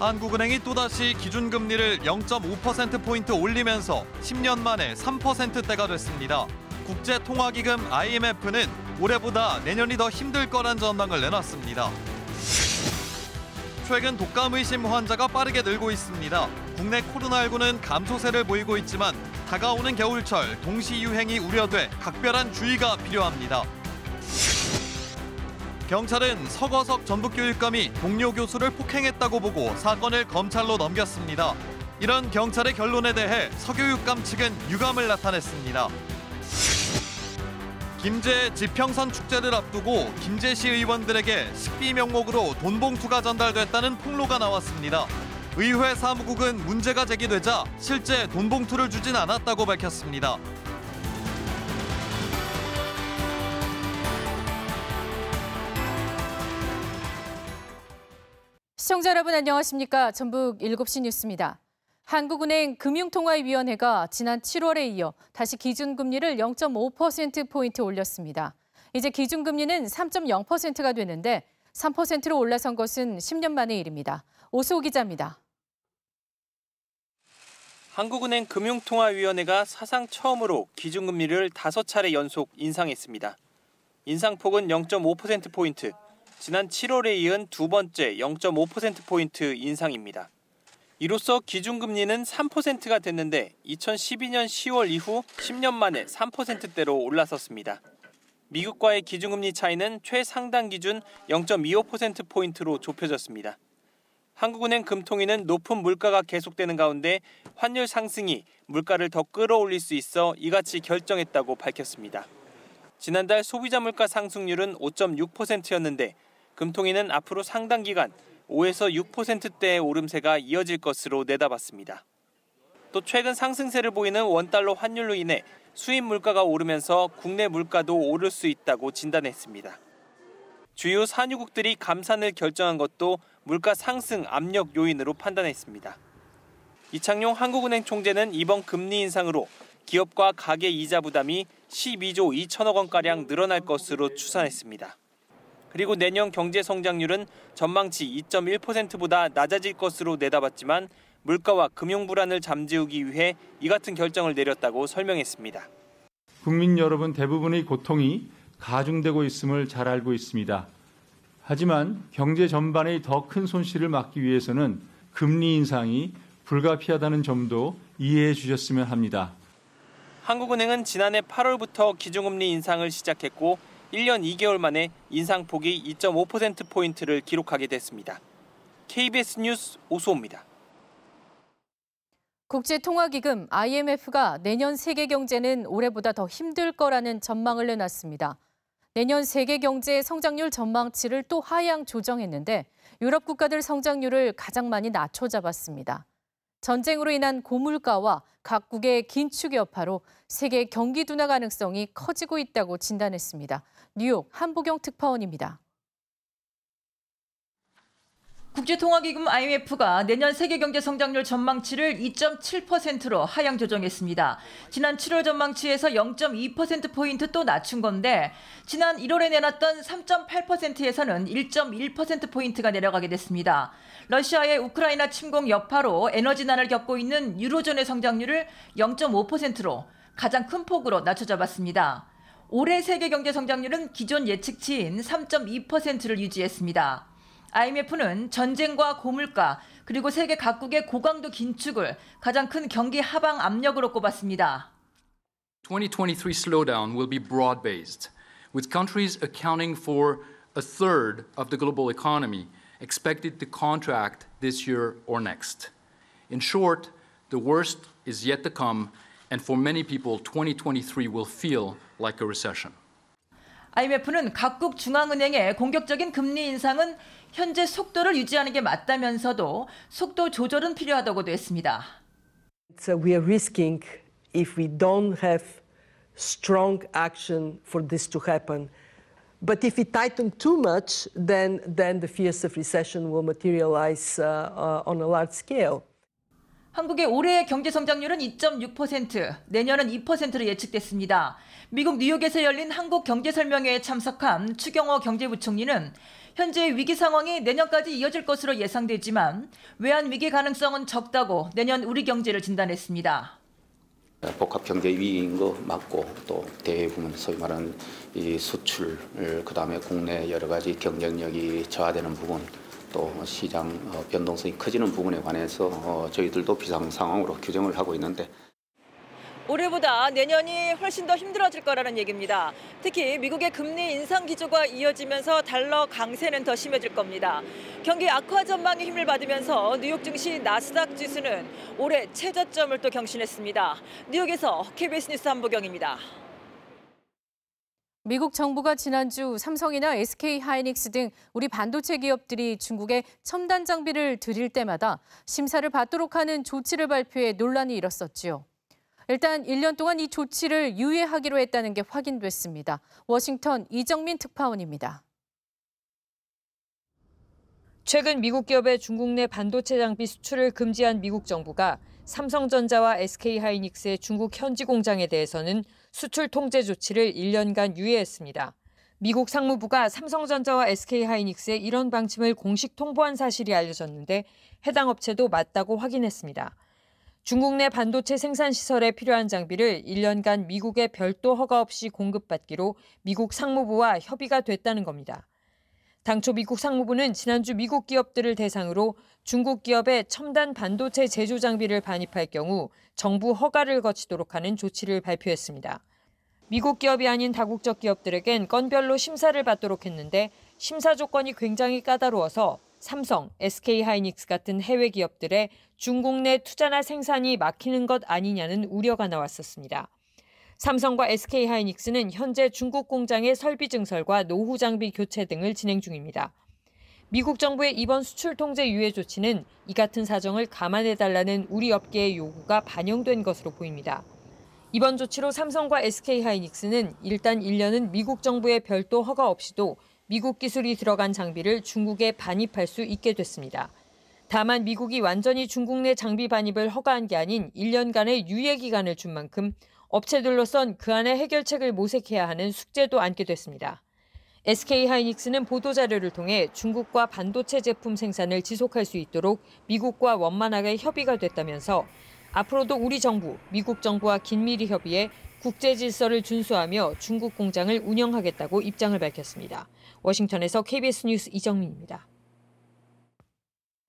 한국은행이 또다시 기준금리를 0.5%포인트 올리면서 10년 만에 3%대가 됐습니다. 국제통화기금 IMF는 올해보다 내년이 더 힘들 거란 전망을 내놨습니다. 최근 독감 의심 환자가 빠르게 늘고 있습니다. 국내 코로나19는 감소세를 보이고 있지만 다가오는 겨울철 동시 유행이 우려돼 각별한 주의가 필요합니다. 경찰은 서거석 전북교육감이 동료 교수를 폭행했다고 보고 사건을 검찰로 넘겼습니다. 이런 경찰의 결론에 대해 서교육감 측은 유감을 나타냈습니다. 김제 지평선 축제를 앞두고 김제시 의원들에게 식비 명목으로 돈 봉투가 전달됐다는 폭로가 나왔습니다. 의회 사무국은 문제가 제기되자 실제 돈 봉투를 주진 않았다고 밝혔습니다. 시청자 여러분 안녕하십니까? 전북 7시 뉴스입니다. 한국은행 금융통화위원회가 지난 7월에 이어 다시 기준금리를 0.5%포인트 올렸습니다. 이제 기준금리는 3.0%가 되는데 3%로 올라선 것은 10년 만의 일입니다. 오수호 기자입니다. 한국은행 금융통화위원회가 사상 처음으로 기준금리를 5차례 연속 인상했습니다. 인상폭은 0.5%포인트, 지난 7월에 이은 두 번째 0.5%포인트 인상입니다. 이로써 기준금리는 3%가 됐는데 2012년 10월 이후 10년 만에 3%대로 올라섰습니다. 미국과의 기준금리 차이는 최상단 기준 0.25%포인트로 좁혀졌습니다. 한국은행 금통위는 높은 물가가 계속되는 가운데 환율 상승이 물가를 더 끌어올릴 수 있어 이같이 결정했다고 밝혔습니다. 지난달 소비자 물가 상승률은 5.6%였는데 금통위는 앞으로 상당 기간 5에서 6%대의 오름세가 이어질 것으로 내다봤습니다. 또 최근 상승세를 보이는 원달러 환율로 인해 수입 물가가 오르면서 국내 물가도 오를 수 있다고 진단했습니다. 주요 산유국들이 감산을 결정한 것도 물가 상승 압력 요인으로 판단했습니다. 이창용 한국은행 총재는 이번 금리 인상으로 기업과 가계 이자 부담이 12조 2천억 원가량 늘어날 것으로 추산했습니다. 그리고 내년 경제 성장률은 전망치 2.1%보다 낮아질 것으로 내다봤지만 물가와 금융 불안을 잠재우기 위해 이 같은 결정을 내렸다고 설명했습니다. 국민 여러분 대부분의 고통이 가중되고 있음을 잘 알고 있습니다. 하지만 경제 전반의 더 큰 손실을 막기 위해서는 금리 인상이 불가피하다는 점도 이해해 주셨으면 합니다. 한국은행은 지난해 8월부터 기준금리 인상을 시작했고 1년 2개월 만에 인상폭이 2.5%포인트를 기록하게 됐습니다. KBS 뉴스 오수호입니다. 국제통화기금 IMF가 내년 세계 경제는 올해보다 더 힘들 거라는 전망을 내놨습니다. 내년 세계 경제 성장률 전망치를 또 하향 조정했는데 유럽 국가들 성장률을 가장 많이 낮춰 잡았습니다. 전쟁으로 인한 고물가와 각국의 긴축 여파로 세계 경기 둔화 가능성이 커지고 있다고 진단했습니다. 뉴욕 한보경 특파원입니다. 국제통화기금 IMF가 내년 세계 경제 성장률 전망치를 2.7%로 하향 조정했습니다. 지난 7월 전망치에서 0.2%포인트 또 낮춘 건데, 지난 1월에 내놨던 3.8%에서는 1.1%포인트가 내려가게 됐습니다. 러시아의 우크라이나 침공 여파로 에너지난을 겪고 있는 유로존의 성장률을 0.5%로 가장 큰 폭으로 낮춰 잡았습니다. 올해 세계 경제 성장률은 기존 예측치인 3.2%를 유지했습니다. IMF는 전쟁과 고물가 그리고 세계 각국의 고강도 긴축을 가장 큰 경기 하방 압력으로 꼽았습니다. 2023 slowdown will be broad-based, with countries accounting for a third of the global economy expected to contract this year or next. In short, the worst is yet to come, and for many people, 2023 will feel like a recession. IMF는 각국 중앙은행의 공격적인 금리 인상은 현재 속도를 유지하는 게 맞다면서도 속도 조절은 필요하다고도 했습니다. So we are risking if we don't have strong action for this to happen. But if we tighten too much, then, then the fears of recession will materialize uh, uh, on a large scale. 한국의 올해의 경제 성장률은 2.6%, 내년은 2%로 예측됐습니다. 미국 뉴욕에서 열린 한국 경제 설명회에 참석한 추경호 경제부총리는 현재 위기 상황이 내년까지 이어질 것으로 예상되지만 외환 위기 가능성은 적다고 내년 우리 경제를 진단했습니다. 복합 경제 위기인 거 맞고 또 대외 부문 소위 말하는 이 수출 그다음에 국내 여러 가지 경쟁력이 저하되는 부분 또 뭐 시장 어, 변동성이 커지는 부분에 관해서 어, 저희들도 비상 상황으로 규정을 하고 있는데 올해보다 내년이 훨씬 더 힘들어질 거라는 얘기입니다. 특히 미국의 금리 인상 기조가 이어지면서 달러 강세는 더 심해질 겁니다. 경기 악화 전망의 힘을 받으면서 뉴욕 증시 나스닥 지수는 올해 최저점을 또 경신했습니다. 뉴욕에서 KBS 뉴스 한보경입니다. 미국 정부가 지난주 삼성이나 SK 하이닉스 등 우리 반도체 기업들이 중국에 첨단 장비를 드릴 때마다 심사를 받도록 하는 조치를 발표해 논란이 일었었지요. 일단 1년 동안 이 조치를 유예하기로 했다는 게 확인됐습니다. 워싱턴 이정민 특파원입니다. 최근 미국 기업의 중국 내 반도체 장비 수출을 금지한 미국 정부가 삼성전자와 SK하이닉스의 중국 현지 공장에 대해서는 수출 통제 조치를 1년간 유예했습니다. 미국 상무부가 삼성전자와 s k 하이닉스의 이런 방침을 공식 통보한 사실이 알려졌는데 해당 업체도 맞다고 확인했습니다. 중국 내 반도체 생산 시설에 필요한 장비를 1년간 미국의 별도 허가 없이 공급받기로 미국 상무부와 협의가 됐다는 겁니다. 당초 미국 상무부는 지난주 미국 기업들을 대상으로 중국 기업의 첨단 반도체 제조 장비를 반입할 경우 정부 허가를 거치도록 하는 조치를 발표했습니다. 미국 기업이 아닌 다국적 기업들에겐 건별로 심사를 받도록 했는데 심사 조건이 굉장히 까다로워서 삼성, SK하이닉스 같은 해외 기업들의 중국 내 투자나 생산이 막히는 것 아니냐는 우려가 나왔었습니다. 삼성과 SK하이닉스는 현재 중국 공장의 설비 증설과 노후 장비 교체 등을 진행 중입니다. 미국 정부의 이번 수출 통제 유예 조치는 이 같은 사정을 감안해달라는 우리 업계의 요구가 반영된 것으로 보입니다. 이번 조치로 삼성과 SK하이닉스는 일단 1년은 미국 정부의 별도 허가 없이도 미국 기술이 들어간 장비를 중국에 반입할 수 있게 됐습니다. 다만 미국이 완전히 중국 내 장비 반입을 허가한 게 아닌 1년간의 유예 기간을 준 만큼 업체들로선 그 안에 해결책을 모색해야 하는 숙제도 안게 됐습니다. SK 하이닉스는 보도 자료를 통해 중국과 반도체 제품 생산을 지속할 수 있도록 미국과 원만하게 협의가 됐다면서 앞으로도 우리 정부, 미국 정부와 긴밀히 협의해 국제 질서를 준수하며 중국 공장을 운영하겠다고 입장을 밝혔습니다. 워싱턴에서 KBS 뉴스 이정민입니다.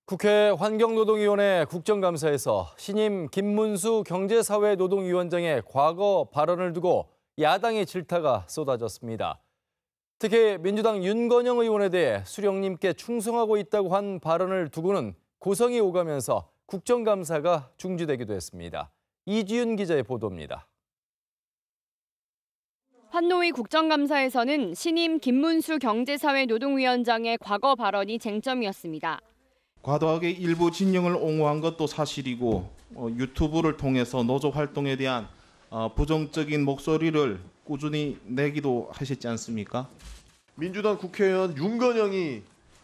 국회 환경노동위원회 국정감사에서 신임 김문수 경제사회노동위원장의 과거 발언을 두고 야당의 질타가 쏟아졌습니다. 특히 민주당 윤건영 의원에 대해 수령님께 충성하고 있다고 한 발언을 두고는 고성이 오가면서 국정감사가 중지되기도 했습니다. 이지윤 기자의 보도입니다. 환노위 국정감사에서는 신임 김문수 경제사회노동위원장의 과거 발언이 쟁점이었습니다. 과도하게 일부 진영을 옹호한 것도 사실이고 어, 유튜브를 통해서 노조 활동에 대한 어, 부정적인 목소리를 꾸준히 내기도 하셨지 않습니까? 민주당 국회의원 윤건영이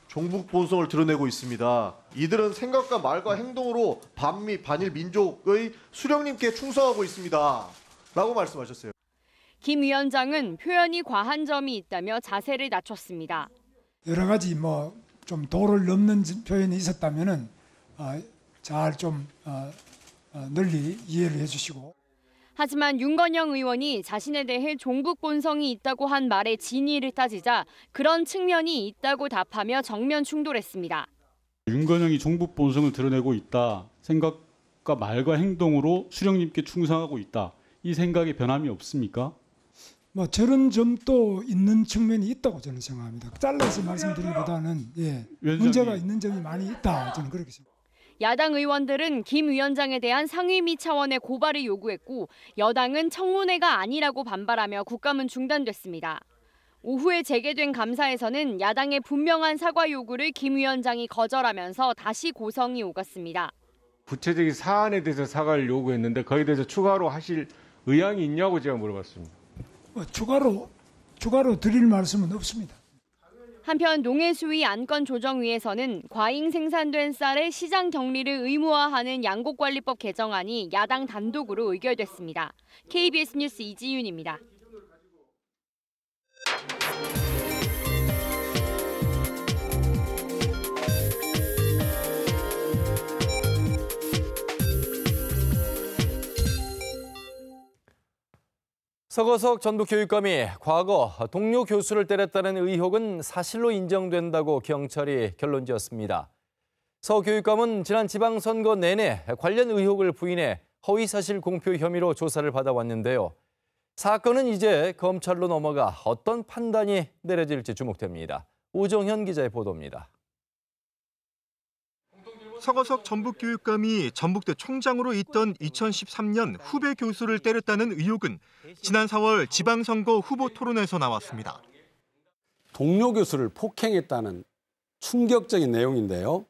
종북 본성을 드러내고 있습니다. 이들은 생각과 말과 행동으로 반미 반일 민족의 수령님께 충성하고 있습니다.라고 말씀하셨어요. 김 위원장은 표현이 과한 점이 있다며 자세를 낮췄습니다. 여러 가지 뭐좀 도를 넘는 표현이 있었다면 어, 잘좀 어, 어, 널리 이해를 해주시고. 하지만 윤건영 의원이 자신에 대해 종북 본성이 있다고 한 말의 진위를 따지자 그런 측면이 있다고 답하며 정면 충돌했습니다. 윤건영이 종북 본성을 드러내고 있다. 생각과 말과 행동으로 수령님께 충성하고 있다. 이 생각에 변함이 없습니까? 뭐 저런 점도 있는 측면이 있다고 저는 생각합니다. 잘라서 말씀드리기보다는 예, 문제가 있는 점이 많이 있다 저는 그렇게 생각합니다. 야당 의원들은 김 위원장에 대한 상임위 차원의 고발을 요구했고 여당은 청문회가 아니라고 반발하며 국감은 중단됐습니다. 오후에 재개된 감사에서는 야당의 분명한 사과 요구를 김 위원장이 거절하면서 다시 고성이 오갔습니다. 구체적인 사안에 대해서 사과를 요구했는데 거기에 대해서 추가로 하실 의향이 있냐고 제가 물어봤습니다. 어, 추가로 추가로 드릴 말씀은 없습니다. 한편 농해수위 안건 조정위에서는 과잉 생산된 쌀의 시장 격리를 의무화하는 양곡관리법 개정안이 야당 단독으로 의결됐습니다. KBS 뉴스 이지윤입니다. 서거석 전북교육감이 과거 동료 교수를 때렸다는 의혹은 사실로 인정된다고 경찰이 결론 지었습니다. 서 교육감은 지난 지방선거 내내 관련 의혹을 부인해 허위사실 공표 혐의로 조사를 받아왔는데요. 사건은 이제 검찰로 넘어가 어떤 판단이 내려질지 주목됩니다. 오정현 기자의 보도입니다. 서거석 전북교육감이 전북대 총장으로 있던 2013년 후배 교수를 때렸다는 의혹은 지난 4월 지방선거 후보 토론에서 나왔습니다. 동료 교수를 폭행했다는 충격적인 내용인데요.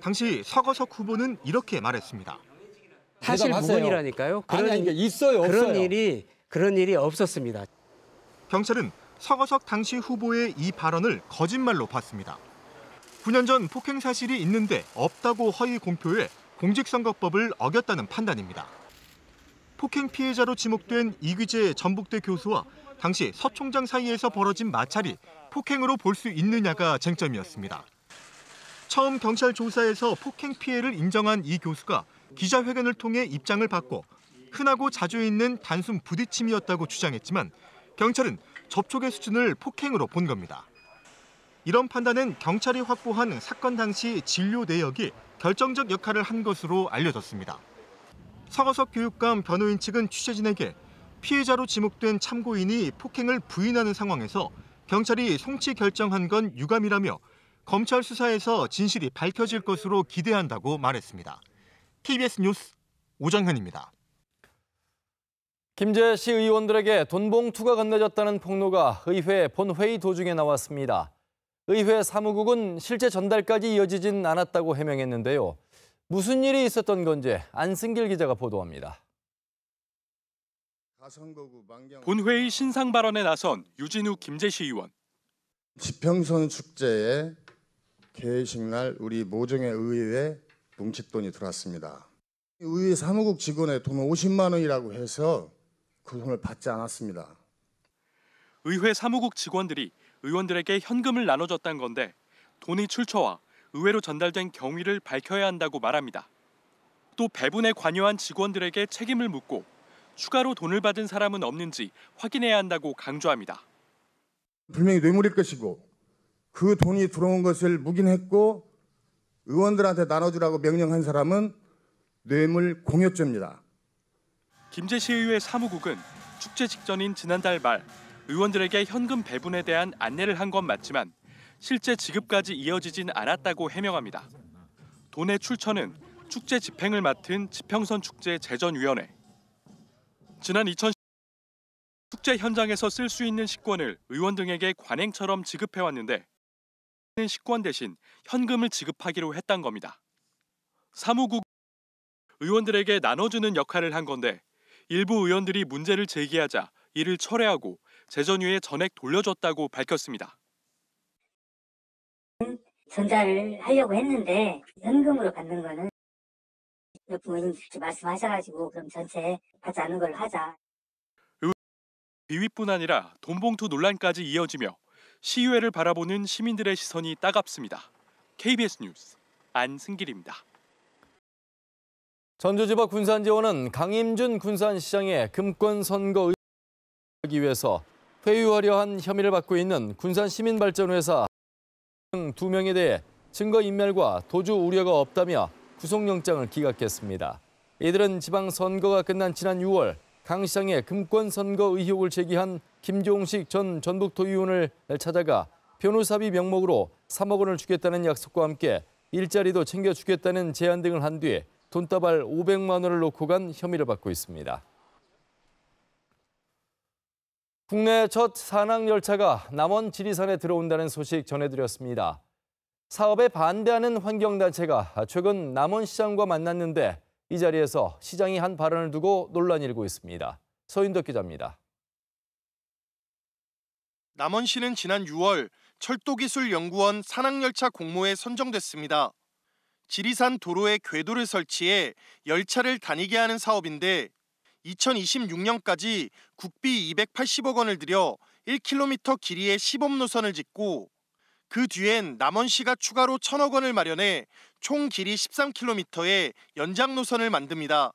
당시 서거석 후보는 이렇게 말했습니다. 사실 무근이라니까요. 그런, 아니, 아니, 그러니까 있어요, 그런 일이 그런 일이 없었습니다. 경찰은 서거석 당시 후보의 이 발언을 거짓말로 봤습니다. 9년 전 폭행 사실이 있는데 없다고 허위 공표해 공직선거법을 어겼다는 판단입니다. 폭행 피해자로 지목된 이규재 전북대 교수와 당시 서 총장 사이에서 벌어진 마찰이 폭행으로 볼 수 있느냐가 쟁점이었습니다. 처음 경찰 조사에서 폭행 피해를 인정한 이 교수가 기자회견을 통해 입장을 받고 흔하고 자주 있는 단순 부딪힘이었다고 주장했지만 경찰은 접촉의 수준을 폭행으로 본 겁니다. 이런 판단은 경찰이 확보한 사건 당시 진료 내역이 결정적 역할을 한 것으로 알려졌습니다. 서거석 교육감 변호인 측은 취재진에게 피해자로 지목된 참고인이 폭행을 부인하는 상황에서 경찰이 송치 결정한 건 유감이라며 검찰 수사에서 진실이 밝혀질 것으로 기대한다고 말했습니다. TBS 뉴스 오정현입니다. 김재씨 의원들에게 돈봉투가 건네졌다는 폭로가 의회 본회의 도중에 나왔습니다. 의회 사무국은 실제 전달까지 이어지진 않았다고 해명했는데요. 무슨 일이 있었던 건지 안승길 기자가 보도합니다. 본회의 신상 발언에 나선 유진우 김재시 의원. 지평선 축제에 개회식 날 우리 모정의 의회 에 뭉칫돈이 들어왔습니다. 의회 사무국 직원의 돈은 50만 원이라고 해서 그 돈을 받지 않았습니다. 의회 사무국 직원들이 의원들에게 현금을 나눠줬다는 건데 돈이 출처와 의회로 전달된 경위를 밝혀야 한다고 말합니다. 또 배분에 관여한 직원들에게 책임을 묻고 추가로 돈을 받은 사람은 없는지 확인해야 한다고 강조합니다. 분명히 뇌물일 것이고 그 돈이 들어온 것을 묵인했고 의원들한테 나눠주라고 명령한 사람은 뇌물 공여죄입니다. 김재시의회 사무국은 축제 직전인 지난달 말 의원들에게 현금 배분에 대한 안내를 한 건 맞지만 실제 지급까지 이어지진 않았다고 해명합니다. 돈의 출처는 축제 집행을 맡은 지평선 축제 재전위원회. 지난 2010년 축제 현장에서 쓸 수 있는 식권을 의원 등에게 관행처럼 지급해 왔는데 식권 대신 현금을 지급하기로 했던 겁니다. 사무국 의원들에게 나눠주는 역할을 한 건데 일부 의원들이 문제를 제기하자 이를 철회하고 재전유에 전액 돌려줬다고 밝혔습니다. 전자를 하려고 했는데 현금으로 받는 거는 부모님 말씀하셔가지고 그럼 전체 받지 않는 걸로 하자. 비위뿐 아니라 돈봉투 논란까지 이어지며 시의회를 바라보는 시민들의 시선이 따갑습니다. KBS 뉴스 안승길입니다. 전주지법 군산지원은 강임준 군산시장의 금권 선거 의하기 위해서 회유하려 한 혐의를 받고 있는 군산시민발전회사 등 두명에 대해 증거인멸과 도주 우려가 없다며 구속영장을 기각했습니다. 이들은 지방선거가 끝난 지난 6월 강 시장의 금권선거 의혹을 제기한 김종식 전 전북도의원을 찾아가 변호사비 명목으로 3억 원을 주겠다는 약속과 함께 일자리도 챙겨주겠다는 제안 등을 한 뒤 돈다발 500만 원을 놓고 간 혐의를 받고 있습니다. 국내 첫 산악열차가 남원 지리산에 들어온다는 소식 전해드렸습니다. 사업에 반대하는 환경단체가 최근 남원시장과 만났는데 이 자리에서 시장이 한 발언을 두고 논란이 일고 있습니다. 서인덕 기자입니다. 남원시는 지난 6월 철도기술연구원 산악열차 공모에 선정됐습니다. 지리산 도로에 궤도를 설치해 열차를 다니게 하는 사업인데 2026년까지 국비 280억 원을 들여 1km 길이의 시범 노선을 짓고 그 뒤엔 남원시가 추가로 1천억 원을 마련해 총 길이 13km의 연장 노선을 만듭니다.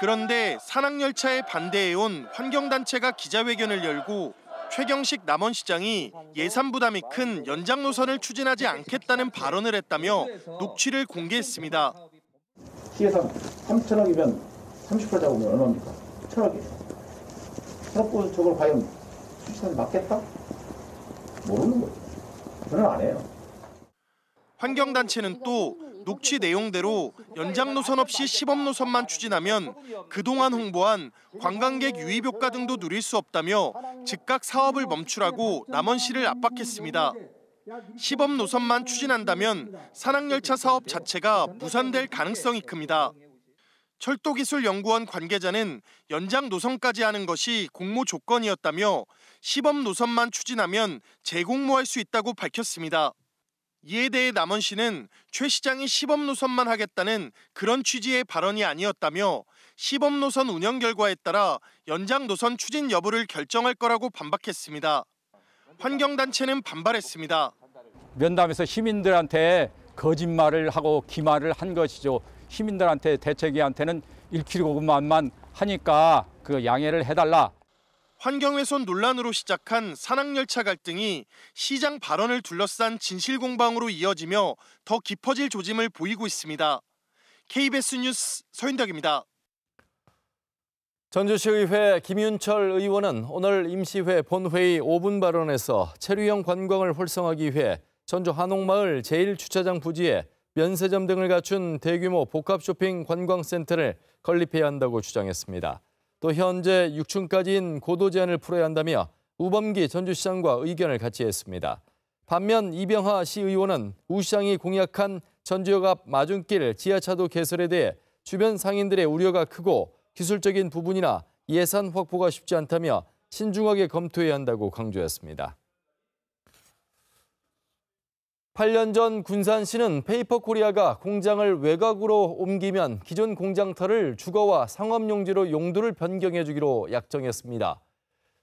그런데 산악열차에 반대해온 환경단체가 기자회견을 열고 최경식 남원시장이 예산 부담이 큰 연장 노선을 추진하지 않겠다는 발언을 했다며 녹취를 공개했습니다. 시에서 3천억이면 30%다 보면 얼마입니까? 철학이죠. 철학고 저걸 과연 수치선 맞겠다? 모르는 거죠. 저는 안 해요. 환경단체는 또 녹취 내용대로 연장 노선 없이 시범 노선만 추진하면 그동안 홍보한 관광객 유입 효과 등도 누릴 수 없다며 즉각 사업을 멈추라고 남원시를 압박했습니다. 시범 노선만 추진한다면 산악열차 사업 자체가 무산될 가능성이 큽니다. 철도기술연구원 관계자는 연장 노선까지 하는 것이 공모 조건이었다며 시범 노선만 추진하면 재공모할 수 있다고 밝혔습니다. 이에 대해 남원 씨는 최 시장이 시범 노선만 하겠다는 그런 취지의 발언이 아니었다며 시범 노선 운영 결과에 따라 연장 노선 추진 여부를 결정할 거라고 반박했습니다. 환경단체는 반발했습니다. 면담에서 시민들한테 거짓말을 하고 기말을 한 것이죠. 시민들한테 대책위한테는 1kg만만 하니까 그 양해를 해달라. 환경훼손 논란으로 시작한 산악열차 갈등이 시장 발언을 둘러싼 진실공방으로 이어지며 더 깊어질 조짐을 보이고 있습니다. KBS 뉴스 서윤덕입니다. 전주시의회 김윤철 의원은 오늘 임시회 본회의 5분 발언에서 체류형 관광을 활성화하기 위해 전주 한옥마을 제1주차장 부지에 면세점 등을 갖춘 대규모 복합 쇼핑 관광센터를 건립해야 한다고 주장했습니다. 또 현재 6층까지인 고도 제한을 풀어야 한다며 우범기 전주시장과 의견을 같이 했습니다. 반면 이병하 시의원은 우 시장이 공약한 전주역 앞 마중길 지하차도 개설에 대해 주변 상인들의 우려가 크고 기술적인 부분이나 예산 확보가 쉽지 않다며 신중하게 검토해야 한다고 강조했습니다. 8년 전 군산시는 페이퍼 코리아가 공장을 외곽으로 옮기면 기존 공장터를 주거와 상업용지로 용도를 변경해 주기로 약정했습니다.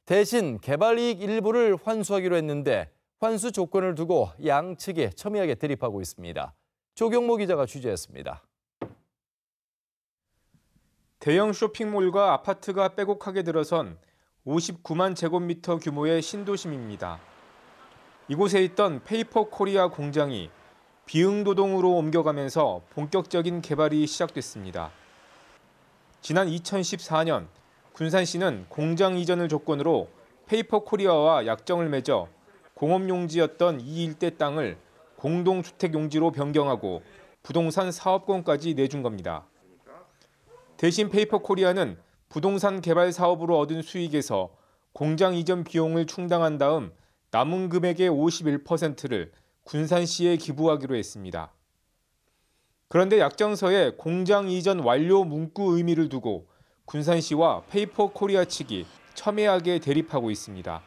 대신 개발 이익 일부를 환수하기로 했는데 환수 조건을 두고 양측이 첨예하게 대립하고 있습니다. 조경모 기자가 취재했습니다. 대형 쇼핑몰과 아파트가 빼곡하게 들어선 59만 제곱미터 규모의 신도심입니다. 이곳에 있던 페이퍼 코리아 공장이 비응도동으로 옮겨가면서 본격적인 개발이 시작됐습니다. 지난 2014년 군산시는 공장 이전을 조건으로 페이퍼 코리아와 약정을 맺어 공업용지였던 이 일대 땅을 공동주택용지로 변경하고 부동산 사업권까지 내준 겁니다. 대신 페이퍼 코리아는 부동산 개발 사업으로 얻은 수익에서 공장 이전 비용을 충당한 다음 남은 금액의 51%를 군산시에 기부하기로 했습니다. 그런데 약정서에 공장 이전 완료 문구 의미를 두고 군산시와 페이퍼 코리아 측이 첨예하게 대립하고 있습니다.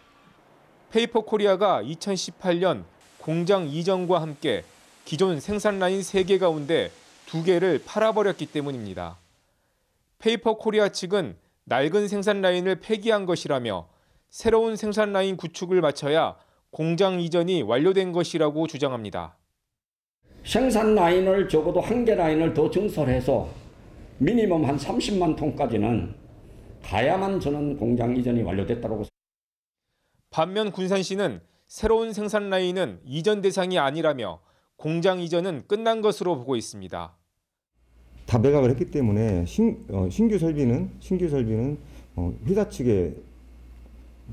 페이퍼 코리아가 2018년 공장 이전과 함께 기존 생산 라인 3개 가운데 2개를 팔아버렸기 때문입니다. 페이퍼 코리아 측은 낡은 생산 라인을 폐기한 것이라며 새로운 생산 라인 구축을 마쳐야 공장 이전이 완료된 것이라고 주장합니다. 생산 라인을 적어도 한 개 라인을 더 증설해서 미니멈 한 30만 톤까지는 가야만 저는 공장 이전이 완료됐다고 반면 군산시는 새로운 생산 라인은 이전 대상이 아니라며 공장 이전은 끝난 것으로 보고 있습니다. 다 매각을 했기 때문에 신, 어, 신규 설비는 신규 설비는 어, 회사 측에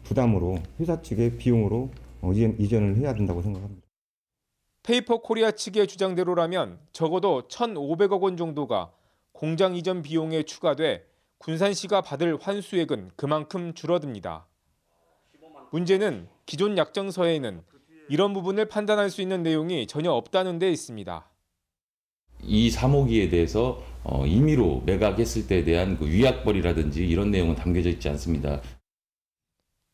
부담으로 회사 측의 비용으로 어, 이전을 해야 된다고 생각합니다. 페이퍼 코리아 측의 주장대로라면 적어도 1,500억 원 정도가 공장 이전 비용에 추가돼 군산시가 받을 환수액은 그만큼 줄어듭니다. 문제는 기존 약정서에는 이런 부분을 판단할 수 있는 내용이 전혀 없다는 데 있습니다. 이 3호기에 대해서 어, 임의로 매각했을 때에 대한 그 위약벌이라든지 이런 내용은 담겨져 있지 않습니다.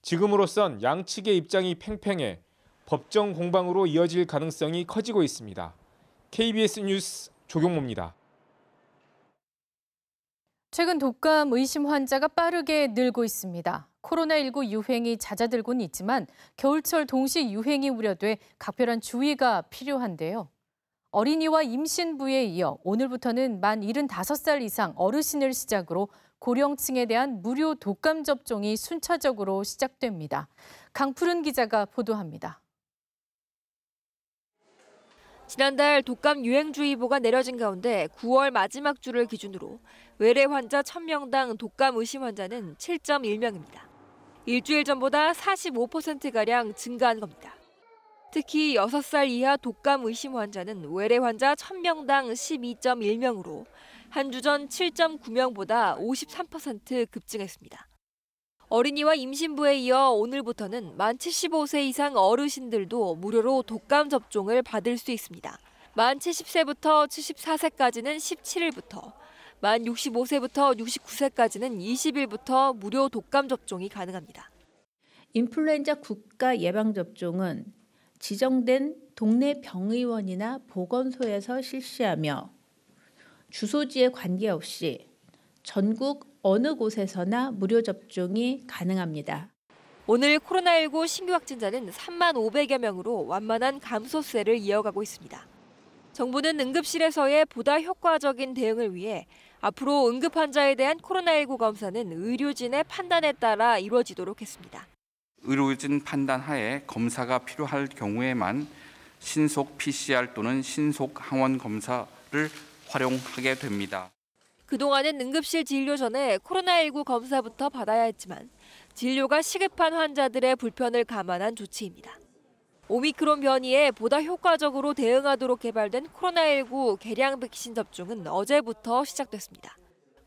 지금으로선 양측의 입장이 팽팽해 법정 공방으로 이어질 가능성이 커지고 있습니다. KBS 뉴스 조경모입니다. 최근 독감 의심 환자가 빠르게 늘고 있습니다. 코로나19 유행이 잦아들고 있지만 겨울철 동시 유행이 우려돼 각별한 주의가 필요한데요. 어린이와 임신부에 이어 오늘부터는 만 75살 이상 어르신을 시작으로 고령층에 대한 무료 독감 접종이 순차적으로 시작됩니다. 강푸른 기자가 보도합니다. 지난달 독감 유행주의보가 내려진 가운데 9월 마지막 주를 기준으로 외래 환자 1000명당 독감 의심 환자는 7.1명입니다. 일주일 전보다 45%가량 증가한 겁니다. 특히 6살 이하 독감 의심 환자는 외래 환자 1000명당 12.1명으로 한주전 7.9명보다 53% 급증했습니다. 어린이와 임신부에 이어 오늘부터는 만 75세 이상 어르신들도 무료로 독감 접종을 받을 수 있습니다. 만 70세부터 74세까지는 17일부터, 만 65세부터 69세까지는 20일부터 무료 독감 접종이 가능합니다. 인플루엔자 국가 예방 접종은 지정된 동네 병의원이나 보건소에서 실시하며 주소지에 관계없이 전국 어느 곳에서나 무료 접종이 가능합니다. 오늘 코로나19 신규 확진자는 3만 500여 명으로 완만한 감소세를 이어가고 있습니다. 정부는 응급실에서의 보다 효과적인 대응을 위해 앞으로 응급 환자에 대한 코로나19 검사는 의료진의 판단에 따라 이루어지도록 했습니다. 의료진 판단 하에 검사가 필요할 경우에만 신속 PCR 또는 신속 항원 검사를 활용하게 됩니다. 그동안은 응급실 진료 전에 코로나19 검사부터 받아야 했지만 진료가 시급한 환자들의 불편을 감안한 조치입니다. 오미크론 변이에 보다 효과적으로 대응하도록 개발된 코로나19 개량 백신 접종은 어제부터 시작됐습니다.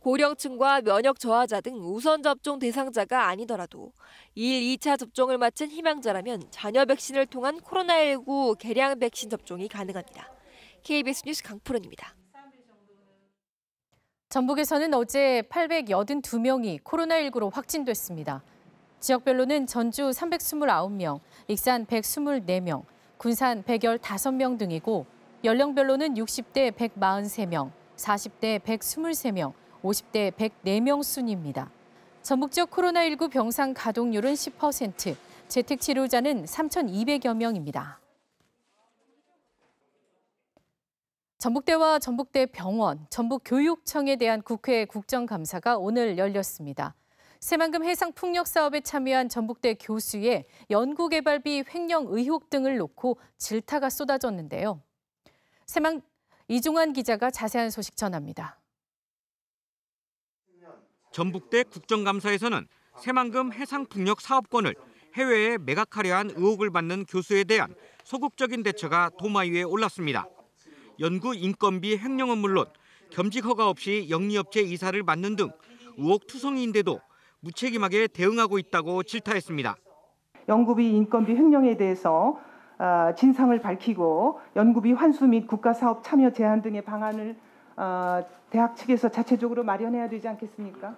고령층과 면역 저하자 등 우선 접종 대상자가 아니더라도 1, 2차 접종을 마친 희망자라면 잔여 백신을 통한 코로나19 개량 백신 접종이 가능합니다. KBS 뉴스 강프론입니다. 전북에서는 어제 882명이 코로나19로 확진됐습니다. 지역별로는 전주 329명, 익산 124명, 군산 115명 등이고 연령별로는 60대 143명, 40대 123명, 50대 104명 순입니다. 전북적 코로나19 병상 가동률은 10%, 재택 치료자는 3,200여 명입니다. 전북대와 전북대 병원, 전북교육청에 대한 국회 국정감사가 오늘 열렸습니다. 새만금 해상 풍력 사업에 참여한 전북대 교수의 연구개발비 횡령 의혹 등을 놓고 질타가 쏟아졌는데요. 새만 이종환 기자가 자세한 소식 전합니다. 전북대 국정감사에서는 새만금 해상 풍력 사업권을 해외에 매각하려 한 의혹을 받는 교수에 대한 소극적인 대처가 도마 위에 올랐습니다. 연구 인건비 횡령은 물론 겸직 허가 없이 영리업체 이사를 맡는 등우혹 투성이인데도 무책임하게 대응하고 있다고 질타했습니다. 연구비 인건비 횡령에 대해서 아, 진상을 밝히고 연구비 환수 및 국가사업 참여 제한 등의 방안을 아, 대학 측에서 자체적으로 마련해야 되지 않겠습니까?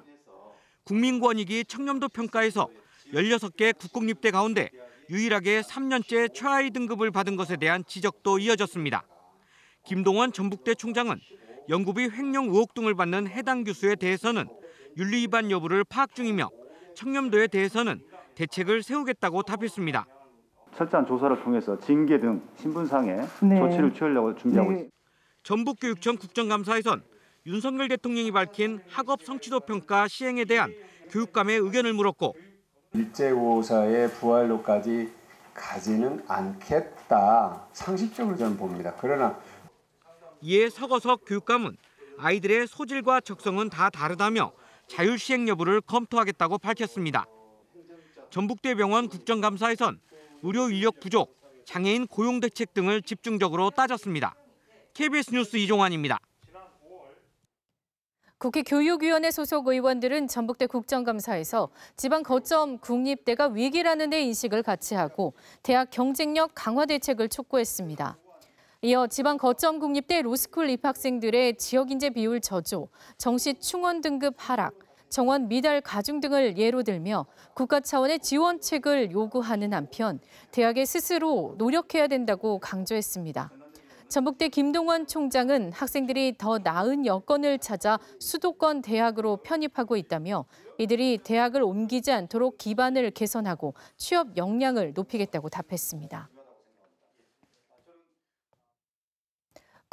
국민권익위 청렴도 평가에서 16개 국공립대 가운데 유일하게 3년째 최하위 등급을 받은 것에 대한 지적도 이어졌습니다. 김동원 전북대 총장은 연구비 횡령 의혹 등을 받는 해당 교수에 대해서는 윤리 위반 여부를 파악 중이며 청렴도에 대해서는 대책을 세우겠다고 답했습니다. 철저한 조사를 통해서 징계 등 신분상의 네. 조치를 취하려고 준비하고 네. 있습니다. 전북교육청 국정감사에선 윤석열 대통령이 밝힌 학업 성취도 평가 시행에 대한 교육감의 의견을 물었고 일제고사의 부활로까지 가지는 않겠다 상식적으로 저는 봅니다. 그러나 이에 서거석 교육감은 아이들의 소질과 적성은 다 다르다며 자율시행 여부를 검토하겠다고 밝혔습니다. 전북대병원 국정감사에선 의료 인력 부족, 장애인 고용 대책 등을 집중적으로 따졌습니다. KBS 뉴스 이종환입니다. 국회 교육위원회 소속 의원들은 전북대 국정감사에서 지방 거점 국립대가 위기라는 데 인식을 같이 하고 대학 경쟁력 강화 대책을 촉구했습니다. 이어 지방 거점 국립대 로스쿨 입학생들의 지역인재 비율 저조, 정시 충원 등급 하락, 정원 미달 가중 등을 예로 들며 국가 차원의 지원책을 요구하는 한편 대학에 스스로 노력해야 된다고 강조했습니다. 전북대 김동원 총장은 학생들이 더 나은 여건을 찾아 수도권 대학으로 편입하고 있다며 이들이 대학을 옮기지 않도록 기반을 개선하고 취업 역량을 높이겠다고 답했습니다.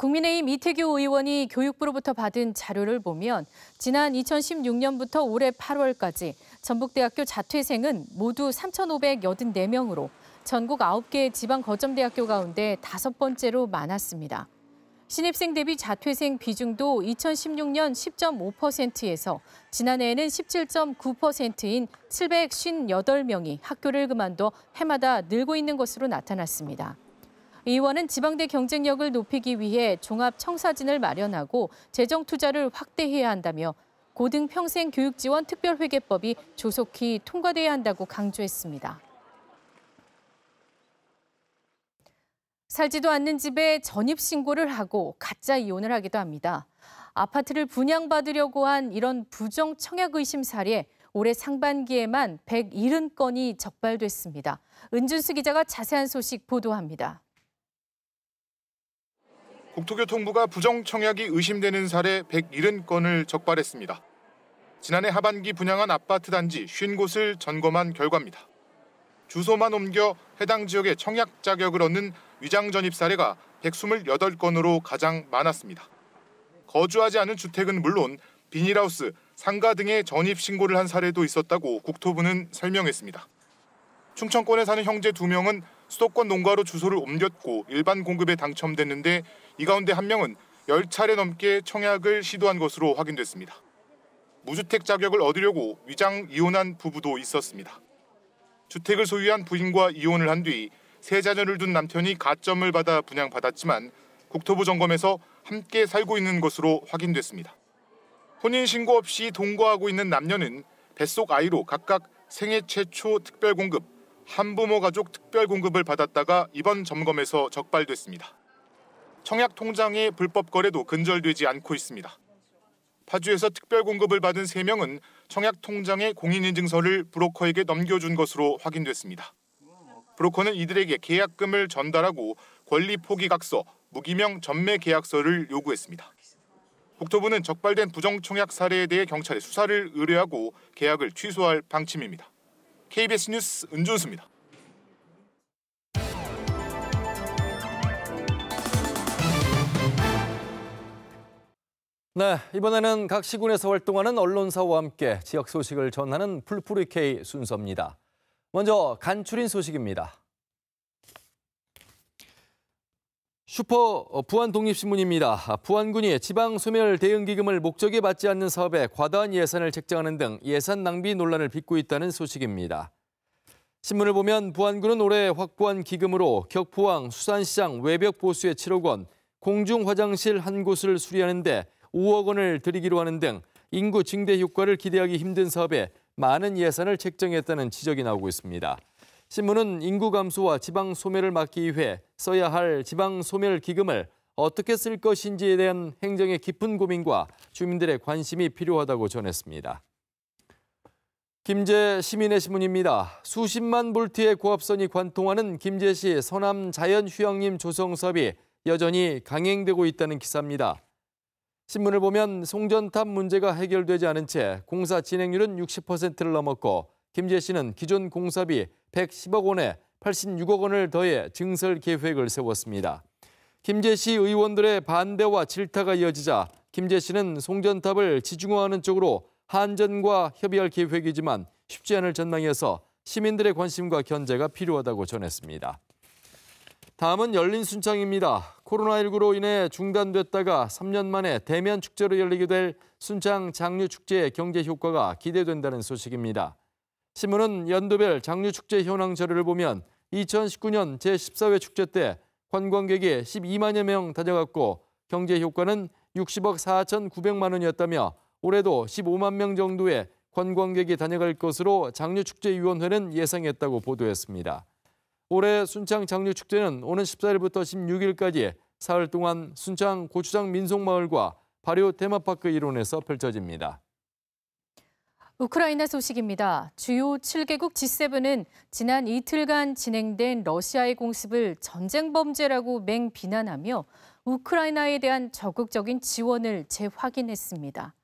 국민의힘 이태규 의원이 교육부로부터 받은 자료를 보면 지난 2016년부터 올해 8월까지 전북대학교 자퇴생은 모두 3,584명으로 전국 9개 지방 거점대학교 가운데 다섯 번째로 많았습니다. 신입생 대비 자퇴생 비중도 2016년 10.5%에서 지난해에는 17.9%인 758명이 학교를 그만둬 해마다 늘고 있는 것으로 나타났습니다. 의원은 지방대 경쟁력을 높이기 위해 종합 청사진을 마련하고 재정 투자를 확대해야 한다며 고등평생교육지원특별회계법이 조속히 통과돼야 한다고 강조했습니다. 살지도 않는 집에 전입신고를 하고 가짜 이혼을 하기도 합니다. 아파트를 분양받으려고 한 이런 부정 청약 의심 사례 올해 상반기에만 170건이 적발됐습니다. 은준수 기자가 자세한 소식 보도합니다. 국토교통부가 부정청약이 의심되는 사례 170건을 적발했습니다. 지난해 하반기 분양한 아파트 단지 50곳을 점검한 결과입니다. 주소만 옮겨 해당 지역의 청약 자격을 얻는 위장 전입 사례가 128건으로 가장 많았습니다. 거주하지 않은 주택은 물론 비닐하우스, 상가 등의 전입 신고를 한 사례도 있었다고 국토부는 설명했습니다. 충청권에 사는 형제 두명은 수도권 농가로 주소를 옮겼고 일반 공급에 당첨됐는데 이 가운데 한 명은 10차례 넘게 청약을 시도한 것으로 확인됐습니다. 무주택 자격을 얻으려고 위장 이혼한 부부도 있었습니다. 주택을 소유한 부인과 이혼을 한 뒤 세 자녀를 둔 남편이 가점을 받아 분양받았지만 국토부 점검에서 함께 살고 있는 것으로 확인됐습니다. 혼인 신고 없이 동거하고 있는 남녀는 뱃속 아이로 각각 생애 최초 특별 공급 한부모 가족 특별 공급을 받았다가 이번 점검에서 적발됐습니다. 청약 통장의 불법 거래도 근절되지 않고 있습니다. 파주에서 특별 공급을 받은 3명은 청약 통장의 공인인증서를 브로커에게 넘겨준 것으로 확인됐습니다. 브로커는 이들에게 계약금을 전달하고 권리 포기 각서, 무기명 전매 계약서를 요구했습니다. 국토부는 적발된 부정 청약 사례에 대해 경찰에 수사를 의뢰하고 계약을 취소할 방침입니다. KBS 뉴스 은준수입니다. 네, 이번에는 각 시군에서 활동하는 언론사와 함께 지역 소식을 전하는 풀뿌리 K 순서입니다. 먼저 간추린 소식입니다. 슈퍼 어, 부안 독립신문입니다. 부안군이 지방 소멸 대응 기금을 목적에 맞지 않는 사업에 과다한 예산을 책정하는 등 예산 낭비 논란을 빚고 있다는 소식입니다. 신문을 보면 부안군은 올해 확보한 기금으로 격포항 수산시장 외벽 보수에 7억 원, 공중 화장실 한 곳을 수리하는데 5억 원을 들이기로 하는 등 인구 증대 효과를 기대하기 힘든 사업에 많은 예산을 책정했다는 지적이 나오고 있습니다. 신문은 인구 감소와 지방 소멸을 막기 위해 써야 할 지방 소멸 기금을 어떻게 쓸 것인지에 대한 행정의 깊은 고민과 주민들의 관심이 필요하다고 전했습니다. 김제 시민의 신문입니다. 수십만 볼트의 고압선이 관통하는 김제시 서남 자연휴양림 조성 사업이 여전히 강행되고 있다는 기사입니다. 신문을 보면 송전탑 문제가 해결되지 않은 채 공사 진행률은 60%를 넘었고 김재 씨는 기존 공사비 110억 원에 86억 원을 더해 증설 계획을 세웠습니다. 김재 씨 의원들의 반대와 질타가 이어지자 김재 씨는 송전탑을 지중화하는 쪽으로 한전과 협의할 계획이지만 쉽지 않을 전망에서 시민들의 관심과 견제가 필요하다고 전했습니다. 다음은 열린 순창입니다. 코로나19로 인해 중단됐다가 3년 만에 대면 축제로 열리게 될 순창 장류 축제의 경제 효과가 기대된다는 소식입니다. 신문은 연도별 장류축제 현황 자료를 보면 2019년 제14회 축제 때 관광객이 12만여 명 다녀갔고 경제 효과는 60억 4,900만 원이었다며 올해도 15만 명 정도의 관광객이 다녀갈 것으로 장류축제위원회는 예상했다고 보도했습니다. 올해 순창 장류축제는 오는 14일부터 16일까지 사흘 동안 순창 고추장 민속마을과 발효 테마파크 일원에서 펼쳐집니다. 우크라이나 소식입니다. 주요 7개국 G7은 지난 이틀간 진행된 러시아의 공습을 전쟁 범죄라고 맹비난하며 우크라이나에 대한 적극적인 지원을 재확인했습니다.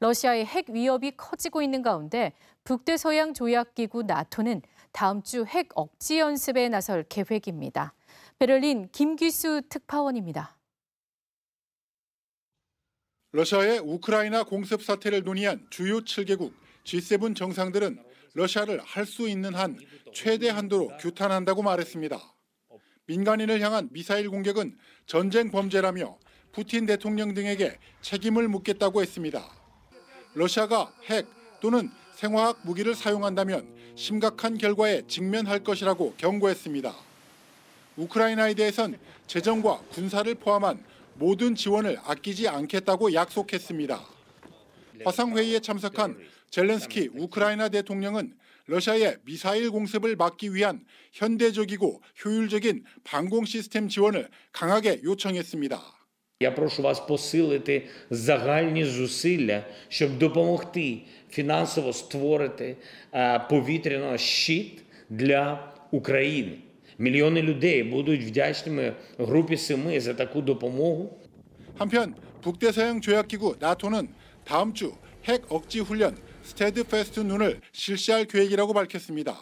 러시아의 핵 위협이 커지고 있는 가운데 북대서양 조약기구 나토는 다음 주 핵 억지 연습에 나설 계획입니다. 베를린 김기수 특파원입니다. 러시아의 우크라이나 공습 사태를 논의한 주요 7개국 G7 정상들은 러시아를 할 수 있는 한 최대 한도로 규탄한다고 말했습니다. 민간인을 향한 미사일 공격은 전쟁 범죄라며 푸틴 대통령 등에게 책임을 묻겠다고 했습니다. 러시아가 핵 또는 생화학 무기를 사용한다면 심각한 결과에 직면할 것이라고 경고했습니다. 우크라이나에 대해선 재정과 군사를 포함한 모든 지원을 아끼지 않겠다고 약속했습니다. 화상회의에 참석한 젤렌스키 우크라이나 대통령은 러시아의 미사일 공습을 막기 위한 현대적이고 효율적인 방공 시스템 지원을 강하게 요청했습니다. Я прошу вас посилити загальні зусилля, щоб допомогти фінансово створити повітряно щит для України. Мільйони людей будуть вдячними групі Семи за таку допомогу. 한편 북대서양 조약기구 나토는 다음 주 핵 억지 훈련 스테드페스트 눈을 실시할 계획이라고 밝혔습니다.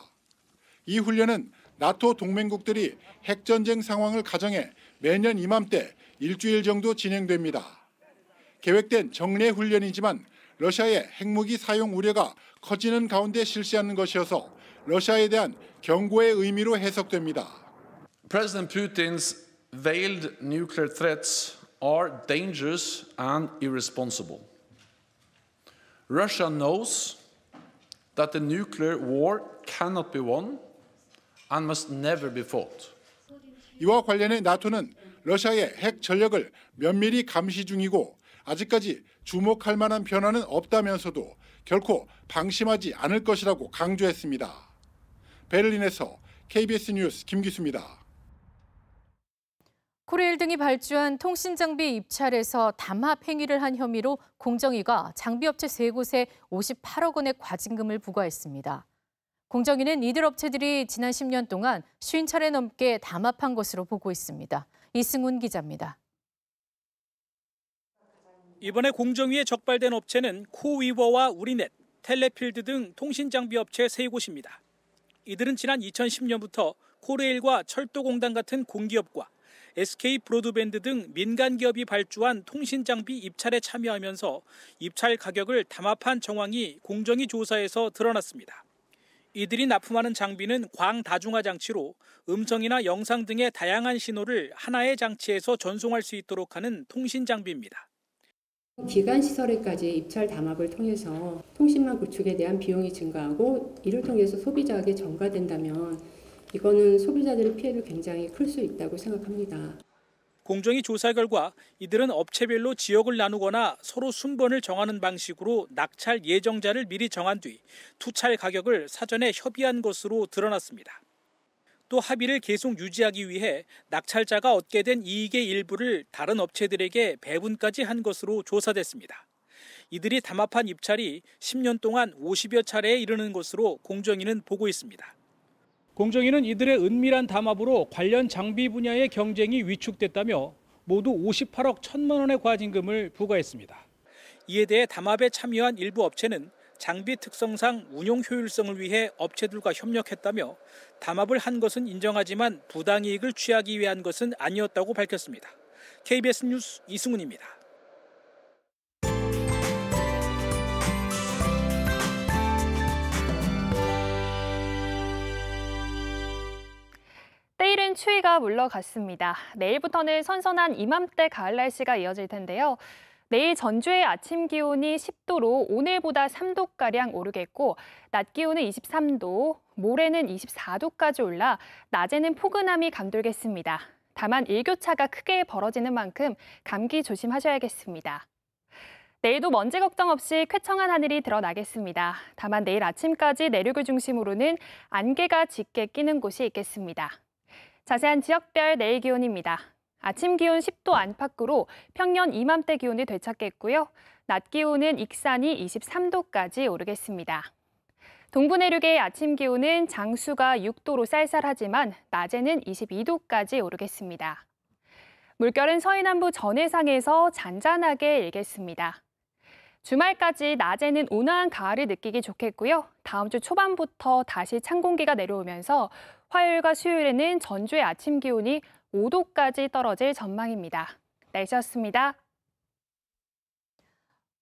이 훈련은 나토 동맹국들이 핵전쟁 상황을 가정해 매년 이맘때 일주일 정도 진행됩니다. 계획된 정례 훈련이지만 러시아의 핵무기 사용 우려가 커지는 가운데 실시하는 것이어서 러시아에 대한 경고의 의미로 해석됩니다. President Putin's veiled nuclear threats are dangerous and irresponsible. Russia knows that the nuclear war cannot be won and must never be fought. 이와 관련해 나토는 러시아의 핵 전력을 면밀히 감시 중이고 아직까지 주목할 만한 변화는 없다면서도 결코 방심하지 않을 것이라고 강조했습니다. 베를린에서 KBS 뉴스 김기수입니다. 코레일 등이 발주한 통신 장비 입찰에서 담합 행위를 한 혐의로 공정위가 장비업체 세 곳에 58억 원의 과징금을 부과했습니다. 공정위는 이들 업체들이 지난 10년 동안 50차례 넘게 담합한 것으로 보고 있습니다. 이승훈 기자입니다. 이번에 공정위에 적발된 업체는 코위버와 우리넷, 텔레필드 등 통신 장비 업체 세 곳입니다. 이들은 지난 2010년부터 코레일과 철도공단 같은 공기업과 SK 브로드밴드 등 민간 기업이 발주한 통신 장비 입찰에 참여하면서 입찰 가격을 담합한 정황이 공정위 조사에서 드러났습니다. 이들이 납품하는 장비는 광다중화 장치로 음성이나 영상 등의 다양한 신호를 하나의 장치에서 전송할 수 있도록 하는 통신 장비입니다. 기간 시설에까지 입찰 담합을 통해서 통신망 구축에 대한 비용이 증가하고 이를 통해서 소비자에게 전가된다면 이거는 소비자들의 피해도 굉장히 클 수 있다고 생각합니다. 공정위 조사 결과 이들은 업체별로 지역을 나누거나 서로 순번을 정하는 방식으로 낙찰 예정자를 미리 정한 뒤 투찰 가격을 사전에 협의한 것으로 드러났습니다. 또 합의를 계속 유지하기 위해 낙찰자가 얻게 된 이익의 일부를 다른 업체들에게 배분까지 한 것으로 조사됐습니다. 이들이 담합한 입찰이 10년 동안 50여 차례에 이르는 것으로 공정위는 보고 있습니다. 공정위는 이들의 은밀한 담합으로 관련 장비 분야의 경쟁이 위축됐다며 모두 58억 1천만 원의 과징금을 부과했습니다. 이에 대해 담합에 참여한 일부 업체는 장비 특성상 운용 효율성을 위해 업체들과 협력했다며 담합을 한 것은 인정하지만 부당 이익을 취하기 위한 것은 아니었다고 밝혔습니다. KBS 뉴스 이승훈입니다. 추위가 물러갔습니다. 내일부터는 선선한 이맘때 가을 날씨가 이어질 텐데요. 내일 전주의 아침 기온이 10도로 오늘보다 3도가량 오르겠고, 낮 기온은 23도, 모레는 24도까지 올라 낮에는 포근함이 감돌겠습니다. 다만 일교차가 크게 벌어지는 만큼 감기 조심하셔야겠습니다. 내일도 먼지 걱정 없이 쾌청한 하늘이 드러나겠습니다. 다만 내일 아침까지 내륙을 중심으로는 안개가 짙게 끼는 곳이 있겠습니다. 자세한 지역별 내일 기온입니다. 아침 기온 10도 안팎으로 평년 이맘때 기온이 되찾겠고요. 낮 기온은 익산이 23도까지 오르겠습니다. 동부 내륙의 아침 기온은 장수가 6도로 쌀쌀하지만 낮에는 22도까지 오르겠습니다. 물결은 서해남부 전해상에서 잔잔하게 일겠습니다. 주말까지 낮에는 온화한 가을을 느끼기 좋겠고요. 다음 주 초반부터 다시 찬 공기가 내려오면서 화요일과 수요일에는 전주의 아침 기온이 5도까지 떨어질 전망입니다. 날씨였습니다.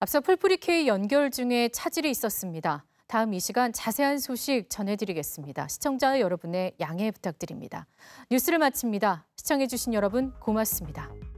앞서 풀뿌리 K 연결 중에 차질이 있었습니다. 다음 이 시간 자세한 소식 전해드리겠습니다. 시청자 여러분의 양해 부탁드립니다. 뉴스를 마칩니다. 시청해주신 여러분 고맙습니다.